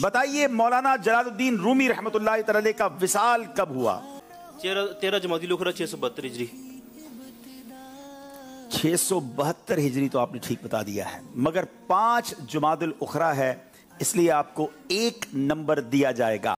बताइए मौलाना जलालुद्दीन रूमी रहमत का विशाल कब हुआ तेरह जमादी छह सौ बहत्तर हिजरी छह सौ बहत्तर हिजरी तो आपने ठीक बता दिया है मगर पांच जुमादुल उखरा है इसलिए आपको एक नंबर दिया जाएगा